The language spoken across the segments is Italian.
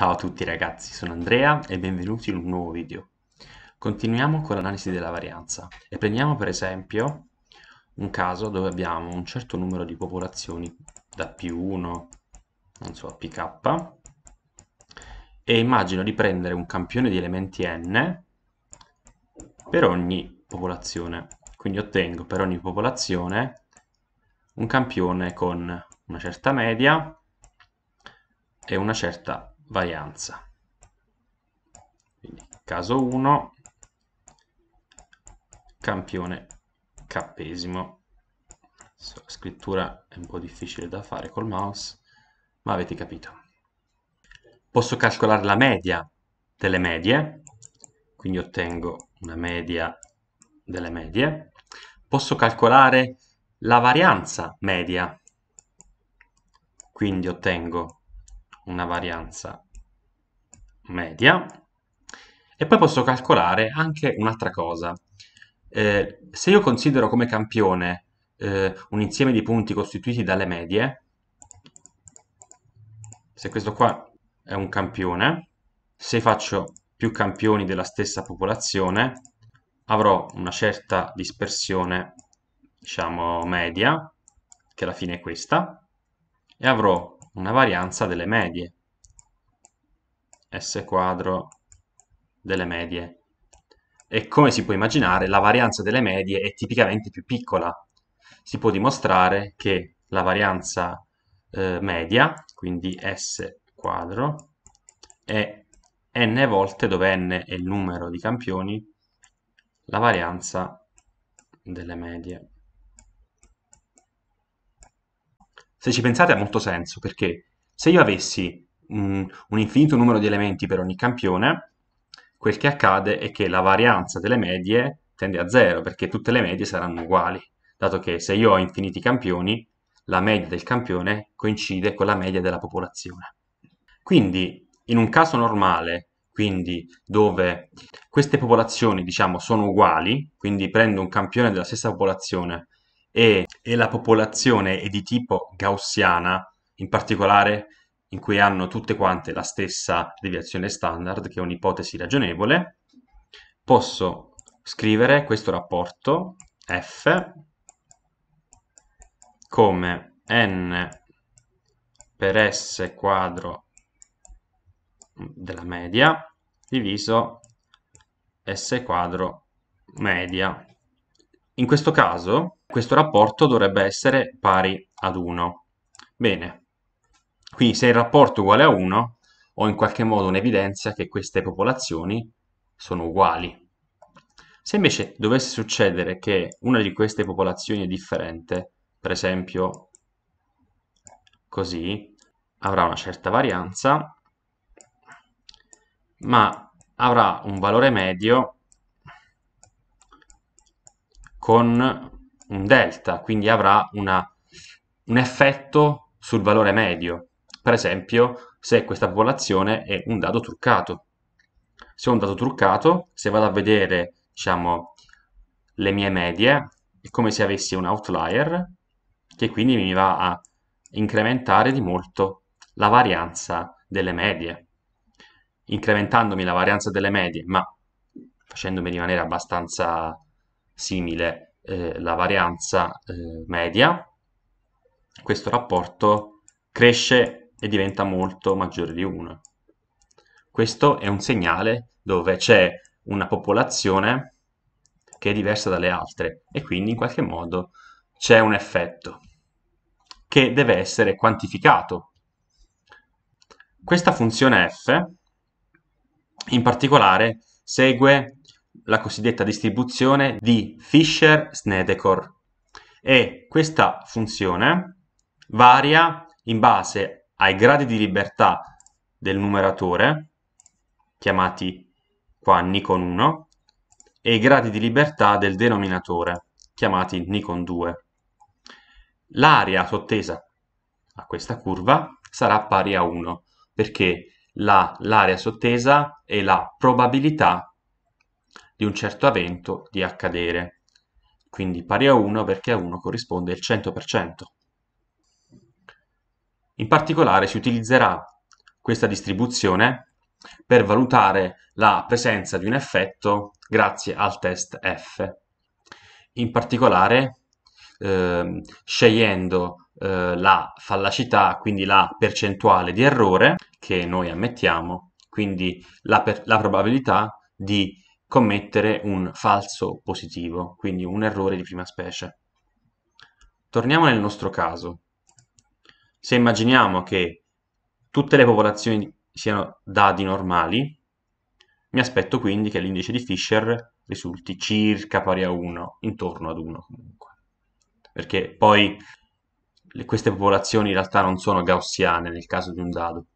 Ciao a tutti ragazzi, sono Andrea e benvenuti in un nuovo video. Continuiamo con l'analisi della varianza e prendiamo per esempio un caso dove abbiamo un certo numero di popolazioni da P1 non so, a PK e immagino di prendere un campione di elementi n per ogni popolazione. Quindi ottengo per ogni popolazione un campione con una certa media e una certa varianza. Quindi caso 1, campione cappesimo. La scrittura è un po' difficile da fare col mouse, ma avete capito. Posso calcolare la media delle medie, quindi ottengo una media delle medie. Posso calcolare la varianza media, quindi ottengo una varianza media e poi posso calcolare anche un'altra cosa. Eh, se io considero come campione eh, un insieme di punti costituiti dalle medie, se questo qua è un campione, se faccio più campioni della stessa popolazione, avrò una certa dispersione, diciamo, media, che alla fine è questa, e avrò una varianza delle medie s quadro delle medie e come si può immaginare la varianza delle medie è tipicamente più piccola si può dimostrare che la varianza eh, media quindi s quadro è n volte dove n è il numero di campioni la varianza delle medie se ci pensate ha molto senso, perché se io avessi un, un infinito numero di elementi per ogni campione, quel che accade è che la varianza delle medie tende a zero, perché tutte le medie saranno uguali, dato che se io ho infiniti campioni, la media del campione coincide con la media della popolazione. Quindi, in un caso normale, quindi dove queste popolazioni diciamo sono uguali, quindi prendo un campione della stessa popolazione e, e la popolazione è di tipo gaussiana, in particolare in cui hanno tutte quante la stessa deviazione standard, che è un'ipotesi ragionevole, posso scrivere questo rapporto f come n per s quadro della media diviso s quadro media in questo caso questo rapporto dovrebbe essere pari ad 1. Bene, quindi se il rapporto è uguale a 1 ho in qualche modo un'evidenza che queste popolazioni sono uguali. Se invece dovesse succedere che una di queste popolazioni è differente, per esempio così, avrà una certa varianza, ma avrà un valore medio con un delta, quindi avrà una, un effetto sul valore medio. Per esempio, se questa popolazione è un dato truccato. Se ho un dato truccato, se vado a vedere, diciamo, le mie medie, è come se avessi un outlier che quindi mi va a incrementare di molto la varianza delle medie. Incrementandomi la varianza delle medie, ma facendomi rimanere abbastanza simile eh, la varianza eh, media, questo rapporto cresce e diventa molto maggiore di 1. Questo è un segnale dove c'è una popolazione che è diversa dalle altre e quindi in qualche modo c'è un effetto che deve essere quantificato. Questa funzione f in particolare segue la cosiddetta distribuzione di Fisher-Snedeker e questa funzione varia in base ai gradi di libertà del numeratore, chiamati qua Nikon 1, e i gradi di libertà del denominatore, chiamati Nikon 2. L'area sottesa a questa curva sarà pari a 1, perché l'area sottesa è la probabilità di un certo evento di accadere. Quindi pari a 1 perché a 1 corrisponde il 100%. In particolare si utilizzerà questa distribuzione per valutare la presenza di un effetto grazie al test F. In particolare eh, scegliendo eh, la fallacità, quindi la percentuale di errore che noi ammettiamo, quindi la, la probabilità di commettere un falso positivo, quindi un errore di prima specie. Torniamo nel nostro caso. Se immaginiamo che tutte le popolazioni siano dadi normali, mi aspetto quindi che l'indice di Fisher risulti circa pari a 1, intorno ad 1 comunque. Perché poi queste popolazioni in realtà non sono gaussiane nel caso di un dado,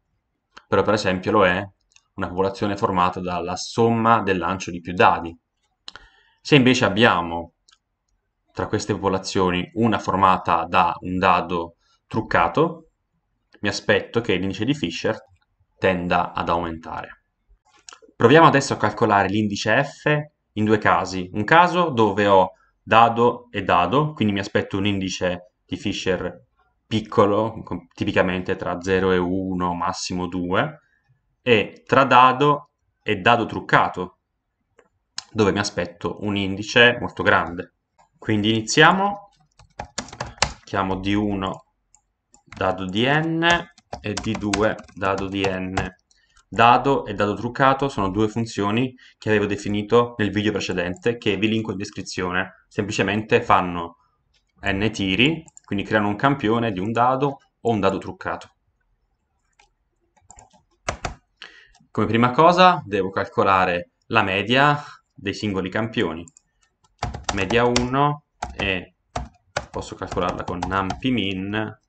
però per esempio lo è una popolazione formata dalla somma del lancio di più dadi. Se invece abbiamo tra queste popolazioni una formata da un dado truccato, mi aspetto che l'indice di Fisher tenda ad aumentare. Proviamo adesso a calcolare l'indice F in due casi. Un caso dove ho dado e dado, quindi mi aspetto un indice di Fisher piccolo, tipicamente tra 0 e 1, massimo 2, e tra dado e dado truccato, dove mi aspetto un indice molto grande. Quindi iniziamo, chiamo D1 dado di n e D2 dado di n. Dado e dado truccato sono due funzioni che avevo definito nel video precedente che vi linko in descrizione. Semplicemente fanno n tiri, quindi creano un campione di un dado o un dado truccato. Come prima cosa devo calcolare la media dei singoli campioni. Media 1 e posso calcolarla con numpymin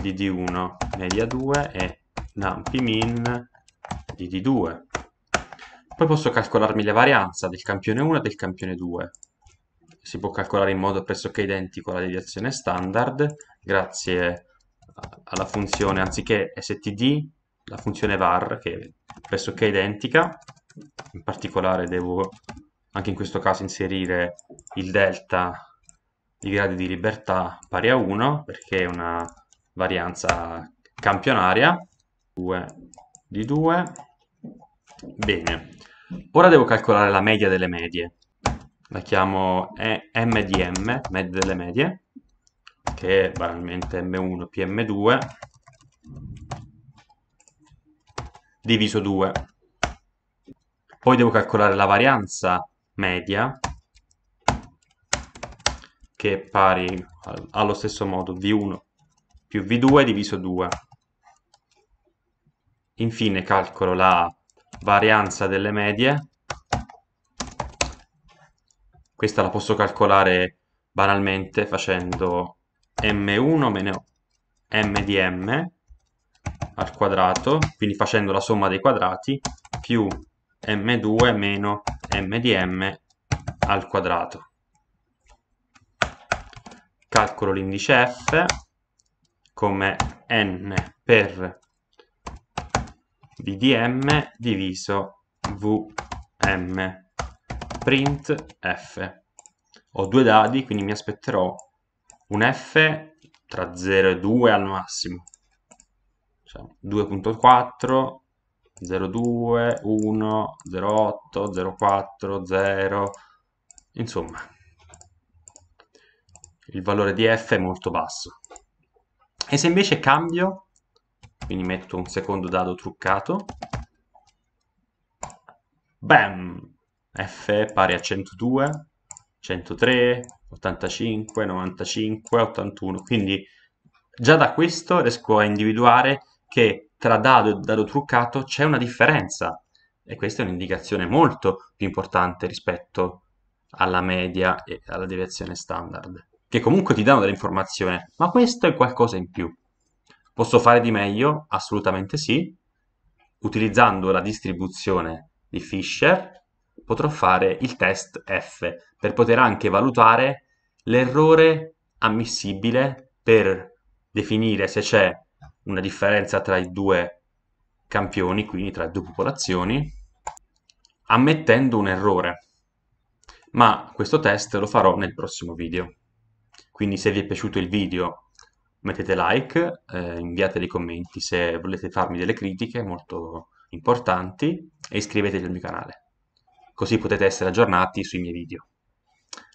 di d1 media 2 e numpymin di d2. Poi posso calcolarmi la varianza del campione 1 e del campione 2. Si può calcolare in modo pressoché identico alla deviazione standard grazie alla funzione anziché std la funzione var che è pressoché identica, in particolare devo anche in questo caso inserire il delta di gradi di libertà pari a 1 perché è una varianza campionaria 2 di 2 bene ora devo calcolare la media delle medie la chiamo m di m media delle medie che è banalmente m1 più m2 diviso 2. Poi devo calcolare la varianza media, che è pari allo stesso modo V1 più V2 diviso 2. Infine calcolo la varianza delle medie. Questa la posso calcolare banalmente facendo M1 meno M di M al quadrato, quindi facendo la somma dei quadrati, più m2 meno m di m al quadrato. Calcolo l'indice f come n per v di m diviso vm print f. Ho due dadi, quindi mi aspetterò un f tra 0 e 2 al massimo, cioè 2.4, 02, 1, 08, 04, 0, insomma il valore di f è molto basso. E se invece cambio, quindi metto un secondo dado truccato, bam, f è pari a 102, 103, 85, 95, 81, quindi già da questo riesco a individuare che tra dado e dado truccato c'è una differenza e questa è un'indicazione molto più importante rispetto alla media e alla deviazione standard, che comunque ti danno dell'informazione, ma questo è qualcosa in più. Posso fare di meglio? Assolutamente sì. Utilizzando la distribuzione di Fisher potrò fare il test F per poter anche valutare l'errore ammissibile per definire se c'è una differenza tra i due campioni, quindi tra le due popolazioni, ammettendo un errore. Ma questo test lo farò nel prossimo video. Quindi se vi è piaciuto il video mettete like, eh, inviate dei commenti se volete farmi delle critiche molto importanti e iscrivetevi al mio canale. Così potete essere aggiornati sui miei video.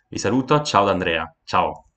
Vi saluto, ciao da Andrea, ciao!